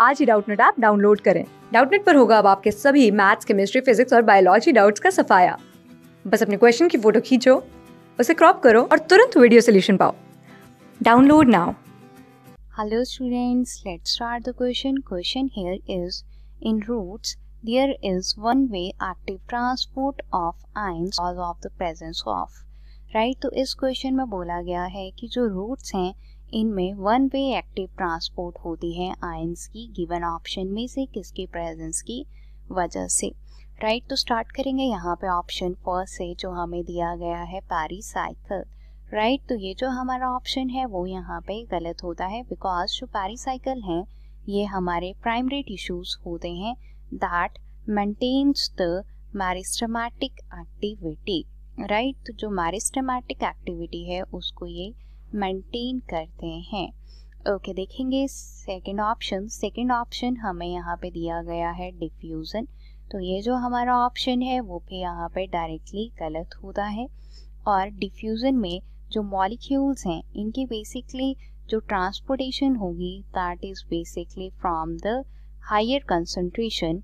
आज ही Doubtnut app download करें डाउटनेट पर होगा अब आपके सभी मैथ्स केमिस्ट्री फिजिक्स और बायोलॉजी डाउट्स का सफाया बस अपने क्वेश्चन की फोटो खींचो उसे क्रॉप करो और तुरंत वीडियो सोल्यूशन पाओ download now hello students let's start the question question here is in roots there is one way active transport of ions because of the presence of right तो इस question में बोला गया है कि जो रूट्स हैं इनमें वन वे एक्टिव ट्रांसपोर्ट होती है आयंस की गिवन ऑप्शन में से किसके प्रेजेंस की वजह से राइट right, तो स्टार्ट करेंगे यहाँ पे ऑप्शन फर्स्ट से जो हमें दिया गया है पैरी साइकिल राइट तो ये जो हमारा ऑप्शन है वो यहाँ पे गलत होता है बिकॉज जो साइकिल है ये हमारे प्राइमरी टिश्यूज होते हैं that maintains the meristematic activity right तो जो मैरिस्टमैटिक एक्टिविटी है उसको ये मेंटेन करते हैं ओके okay, देखेंगे सेकंड ऑप्शन सेकंड ऑप्शन हमें यहाँ पे दिया गया है डिफ्यूज़न तो ये जो हमारा ऑप्शन है वो भी यहाँ पे डायरेक्टली गलत होता है और डिफ्यूज़न में जो मॉलिक्यूल्स हैं इनकी बेसिकली जो ट्रांसपोर्टेशन होगी that is basically from the higher concentration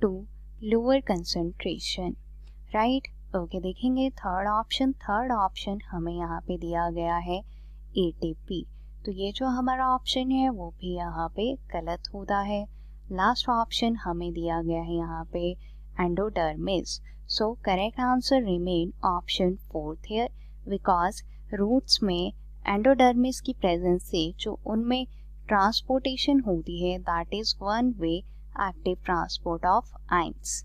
to lower concentration right okay okay, देखेंगे थर्ड ऑप्शन थर्ड ऑप्शन हमें यहाँ पे दिया गया है ए तो ये जो हमारा ऑप्शन है वो भी यहाँ पे गलत होता है लास्ट ऑप्शन हमें दिया गया है यहाँ पे endodermis so correct answer remain option fourth here because roots में एंडोडर्मिस की प्रेजेंस से जो उनमें ट्रांसपोर्टेशन होती है that is one way active transport of ions